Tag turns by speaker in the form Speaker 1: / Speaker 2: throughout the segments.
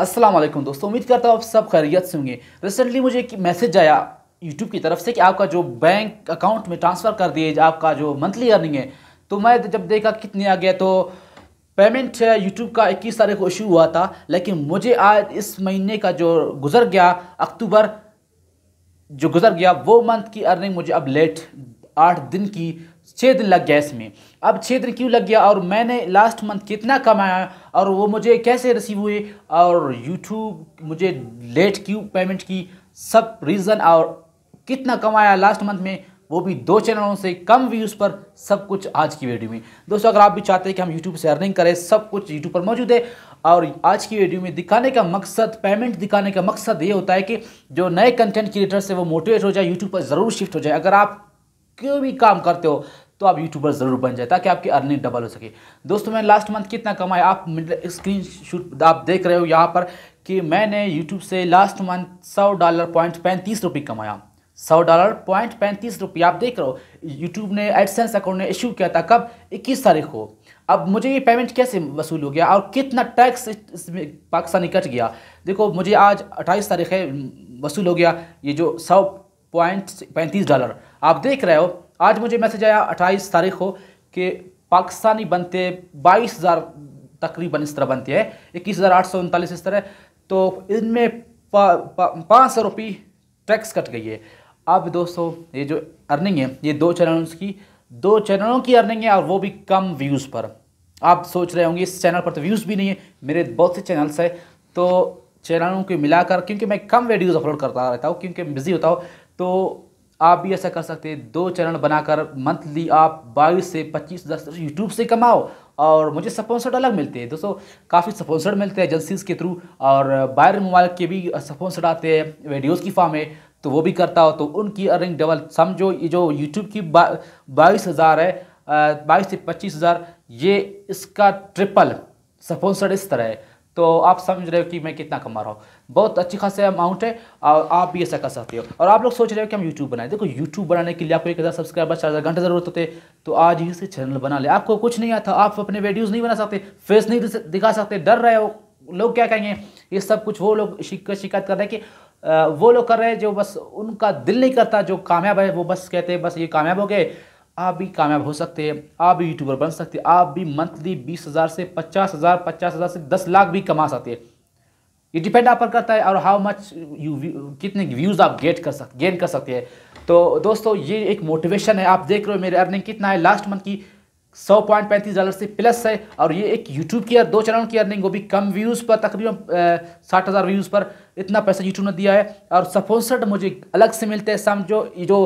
Speaker 1: अस्सलाम वालेकुम दोस्तों उम्मीद करता हूँ आप सब खैरियत से होंगे रिसेंटली मुझे एक मैसेज आया यूट्यूब की तरफ से कि आपका जो बैंक अकाउंट में ट्रांसफ़र कर दिए आपका जो मंथली अर्निंग है तो मैं जब देखा कितने आ गया तो पेमेंट यूट्यूब का इक्कीस तारीख को इशू हुआ था लेकिन मुझे आज इस महीने का जो गुजर गया अक्टूबर जो गुजर गया वो मंथ की अर्निंग मुझे अब लेट आठ दिन की छेद लग गया इसमें अब छेद क्यों लग गया और मैंने लास्ट मंथ कितना कमाया और वो मुझे कैसे रिसीव हुए और यूट्यूब मुझे लेट क्यों पेमेंट की सब रीज़न और कितना कमाया लास्ट मंथ में वो भी दो चैनलों से कम व्यूज़ पर सब कुछ आज की वीडियो में दोस्तों अगर आप भी चाहते हैं कि हम यूट्यूब से अर्निंग करें सब कुछ यूट्यूब पर मौजूद है और आज की वीडियो में दिखाने का मकसद पेमेंट दिखाने का मकसद ये होता है कि जो नए कंटेंट क्रिएटर्स है वो मोटिवेट हो जाए यूट्यूब पर ज़रूर शिफ्ट हो जाए अगर आप कोई भी काम करते हो तो आप यूट्यूबर ज़रूर बन जाए ताकि आपकी अर्निंग डबल हो सके दोस्तों मैंने लास्ट मंथ कितना कमाया आप स्क्रीन शूट आप देख रहे हो यहाँ पर कि मैंने यूट्यूब से लास्ट मंथ सौ डॉलर पॉइंट पैंतीस रुपये कमाया सौ डॉलर पॉइंट पैंतीस रुपये आप देख रहे हो यूट्यूब ने एडसेंस अकाउंट ने इशू किया था कब इक्कीस तारीख को अब मुझे ये पेमेंट कैसे वसूल हो गया और कितना टैक्स इसमें पाकिस्तानी कट गया देखो मुझे आज अट्ठाईस तारीख है वसूल हो गया ये जो सौ पॉइंट पैंतीस डॉलर आप देख रहे हो आज मुझे मैसेज आया अट्ठाईस तारीख को कि पाकिस्तानी बनते बाईस हज़ार तकरीबन इस तरह बनते हैं इक्कीस हज़ार आठ सौ उनतालीस इस तरह तो इनमें पाँच सौ रुपये टैक्स कट गई है अब दोस्तों ये जो अर्निंग है ये दो चैनल्स की दो चैनलों की अर्निंग है और वो भी कम व्यूज़ पर आप सोच रहे होंगे इस चैनल पर तो व्यूज़ भी नहीं है मेरे बहुत से चैनल्स हैं तो चैनलों को मिलाकर क्योंकि मैं कम वीडियोस अपलोड करता रहता हूँ क्योंकि बिज़ी होता हूँ तो आप भी ऐसा कर सकते हैं दो चैनल बनाकर मंथली आप बाईस से पच्चीस हज़ार यूट्यूब से कमाओ और मुझे स्पॉन्सर्ड अलग मिलते हैं दोस्तों काफ़ी स्पॉन्सर्ड मिलते हैं एजेंसीज़ के थ्रू और बाहर मोबाइल के भी स्पॉन्सर्ड आते हैं वीडियोज़ की फॉर्म है तो वो भी करता हो तो उनकी अर्निंग डबल समझो ये जो यूट्यूब की बाईस हज़ार है बाईस से पच्चीस हज़ार ये इसका ट्रिपल स्पॉन्सर्ड इस तरह है तो आप समझ रहे हो कि मैं कितना कमा रहा हूँ बहुत अच्छी खासा अमाउंट है और आप भी ऐसा कर सकते हो और आप लोग सोच रहे हो कि हम यूट्यूब बनाए देखो यूट्यूब बनाने के लिए आपको एक हज़ार सब्सक्राइबर चार हज़ार घंटे ज़रूरत होते तो आज ही से चैनल बना ले आपको कुछ नहीं आता आप अपने वीडियोज़ नहीं बना सकते फेस नहीं दिखा सकते डर रहे हो लोग क्या कहेंगे ये सब कुछ वो लोग शिकायत कर रहे हैं कि वो लोग कर रहे हैं जो बस उनका दिल नहीं करता जो कामयाब है वो बस कहते हैं बस ये कामयाब हो गए आप भी कामयाब हो सकते हैं आप भी यूट्यूबर बन सकते हैं आप भी मंथली बीस हज़ार से पचास हज़ार पचास हज़ार से दस लाख भी कमा सकते हैं ये डिपेंड आप पर करता है और हाउ मच यू कितने व्यूज़ आप गेट कर सकते गेन कर सकते हैं तो दोस्तों ये एक मोटिवेशन है आप देख रहे हो मेरे अर्निंग कितना है लास्ट मंथ की सौ पॉइंट पैंतीस डॉलर से प्लस है और ये एक यूट्यूब की दो चैनल की अर्निंग वो भी कम व्यूज़ पर तकरीबन साठ हज़ार व्यूज़ पर इतना पैसा यूट्यूब ने दिया है और स्पॉन्सर्ड मुझे अलग से मिलते हैं समझो ये जो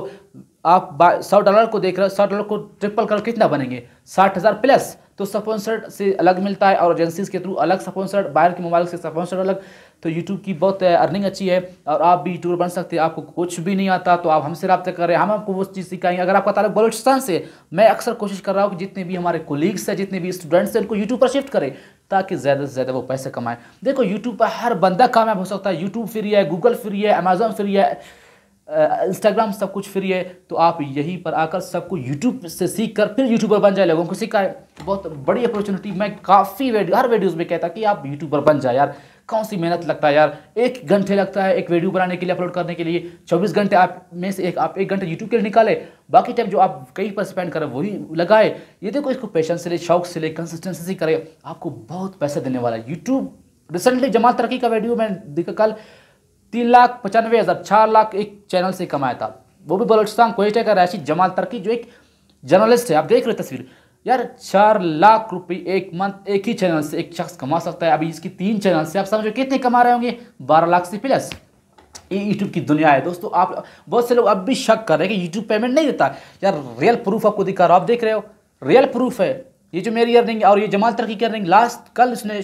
Speaker 1: आप सौ डॉलर को देख रहे हो सौ डॉलर को ट्रिपल कर कितना बनेंगे साठ हज़ार प्लस तो स्पॉन्सर्ड से अलग मिलता है और एजेंसीज के थ्रू अलग स्पॉन्सर्ड बाहर के मोबाइल से स्पॉन्सर्ड अलग तो यूट्यूब की बहुत अर्निंग अच्छी है और आप भी यूट्यूबर बन सकते हैं आपको कुछ भी नहीं आता तो आप हमसे रब्ता करें हम आपको वो चीज़ सिखाएंगे अगर आपका तालब बलोचिस्तान से मैं अक्सर कोशिश कर रहा हूँ कि जितने भी हमारे कोलीग्स हैं जितने भी स्टूडेंट्स हैं उनको यूट्यूब पर शिफ्ट करें ताकि ज़्यादा से ज़्यादा वो पैसे कमाएँ देखो यूट्यूब पर हर बंदा कामयाब हो सकता है यूट्यूब फ्री है गूगल फ्री है अमेजोन फ्री है इंस्टाग्राम सब कुछ फ्री है तो आप यहीं पर आकर सबको यूट्यूब से सीख कर फिर यूट्यूबर बन जाए लोगों को सीखा है बहुत बड़ी अपॉर्चुनिटी मैं काफ़ी हर वीडियोज़ में कहता कि आप यूट्यूबर बन जाए यार कौन सी मेहनत लगता है यार एक घंटे लगता है एक वीडियो बनाने के लिए अपलोड करने के लिए चौबीस घंटे आप में से एक आप एक घंटे यूट्यूब के लिए निकाले बाकी टाइम जो आप कहीं पर स्पेंड करें वही लगाए ये देखो इसको पैशन से ले शौक से ले कंसिस्टेंसी से करे आपको बहुत पैसा देने वाला है यूट्यूब रिसेंटली जमाल तरक्की का वीडियो मैं देखा कल तीन लाख पचानवे हज़ार चार लाख एक चैनल से कमाया था वो भी बलोचिस्तान कोयटा का रहशी जमाल तरकी जो एक जर्नलिस्ट है आप देख रहे तस्वीर यार चार लाख रुपये एक मंथ एक ही चैनल से एक शख्स कमा सकता है अभी इसकी तीन चैनल से आप समझो कितने कमा रहे होंगे बारह लाख से प्लस ये यूट्यूब की दुनिया है दोस्तों आप बहुत से लोग अब भी शक कर रहे हैं कि यूट्यूब पेमेंट नहीं देता यार रियल प्रूफ आपको दिखा रहा हो आप देख रहे हो रियल प्रूफ है ये जो मेरी अर्निंग और ये जमाल तरक्की की अर्निंग लास्ट कल उसने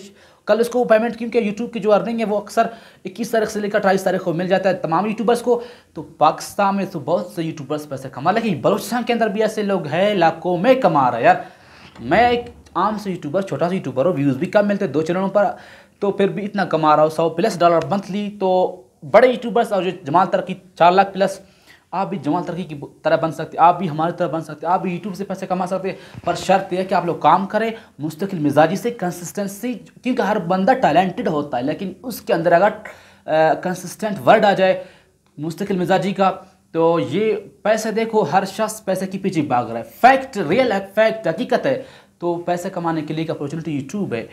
Speaker 1: कल उसको पेमेंट क्योंकि यूट्यूब की जो अर्निंग है वो अक्सर इक्कीस तारीख से लेकर अट्ठाईस तारीख को मिल जाता है तमाम यूट्यूबर्स को तो पाकिस्तान में तो बहुत से यूट्यूबर्स पैसे कमा लेकिन बलोचिस्तान के अंदर भी ऐसे लोग हैं लाखों में कमा रहे यार मैं एक आम से यूट्यूबर छोटा सा यूट्यूबर हूँ व्यूज़ भी कम मिलते हैं दो चैनलों पर तो फिर भी इतना कमा रहा हूँ सौ प्लस डॉलर मंथली तो बड़े यूट्यूबर्स और जो जमाल तरक्की चार लाख प्लस आप भी जमाल तरक्की की तरह बन सकते आप भी हमारी तरह बन सकते आप भी यूट्यूब से पैसे कमा सकते पर शर्त यह है कि आप लोग काम करें मुस्तकिल मिजाजी से कंसिस्टेंसी क्योंकि हर बंदा टैलेंटेड होता है लेकिन उसके अंदर अगर कंसिस्टेंट वर्ड आ जाए मुस्तकिल मिजाजी का तो ये पैसे देखो हर शख्स पैसे के पीछे भाग रहा है फैक्ट रियल है फैक्ट हकीकत है तो पैसे कमाने के लिए एक अपॉर्चुनिटी यूट्यूब है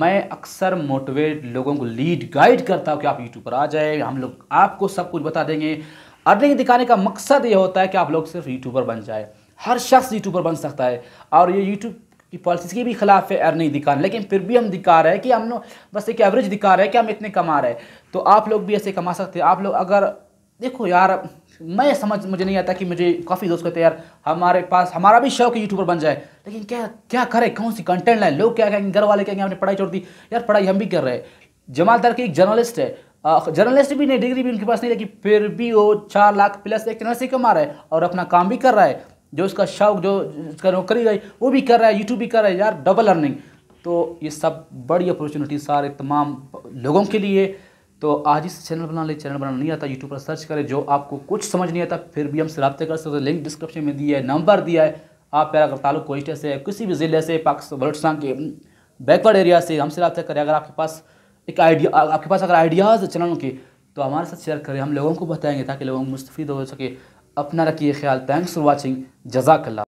Speaker 1: मैं अक्सर मोटिवेट लोगों को लीड गाइड करता हूँ कि आप यूट्यूब पर आ जाए हम लोग आपको सब कुछ बता देंगे अर्निंग दिखाने का मकसद ये होता है कि आप लोग सिर्फ यूट्यूबर बन जाए हर शख्स यूट्यूबर बन सकता है और ये यूट्यूब की पॉलिसी के भी खिलाफ है अर्निंग दिखाने लेकिन फिर भी हम दिखा रहे हैं कि हम बस एक एवरेज दिखा रहे हैं कि हम इतने कमा रहे हैं तो आप लोग भी ऐसे कमा सकते हैं आप लोग अगर देखो यार मैं समझ मुझे नहीं आता कि मुझे काफ़ी दोस्त कहते यार हमारे पास हमारा भी शौक है यूट्यूबर बन जाए लेकिन क्या क्या करें कौन सी कंटेंट लाए लोग क्या कहेंगे घर वाले कहेंगे हमने पढ़ाई छोड़ दी यार पढ़ाई हम भी कर रहे हैं जमाल दर की एक जर्नलिस्ट है जर्नलिस्ट भी नहीं डिग्री भी उनके पास नहीं लेकिन फिर भी वो चार लाख प्लस एक चैनल से कमा रहा है और अपना काम भी कर रहा है जो उसका शौक जो उसका नौकरी है वो भी कर रहा है यूट्यूब भी कर रहा है यार डबल अर्निंग तो ये सब बड़ी अपॉर्चुनिटी सारे तमाम लोगों के लिए तो आज इस चैनल बना ले चैनल बनाना नहीं आता यूट्यूब पर सर्च करें जो आपको कुछ समझ नहीं आता फिर भी हमसे रबते कर सकते लिंक डिस्क्रिप्शन में दिया है नंबर दिया है आप प्यारा अगर ताल्लुक कोइटा से किसी भी ज़िले से पाकिस्तान बलोटसा के बैकवर्ड हम्म, एरिया से हमसे रब्ता करें अगर आपके पास एक आइडिया आपके पास अगर आइडियाज़ है चैनल के तो हमारे साथ शेयर करें हम लोगों को बताएंगे ताकि लोगों को मुस्तफ़ हो सके अपना रखिए ख्याल थैंक्स फॉर वॉचिंग जजाकल्ला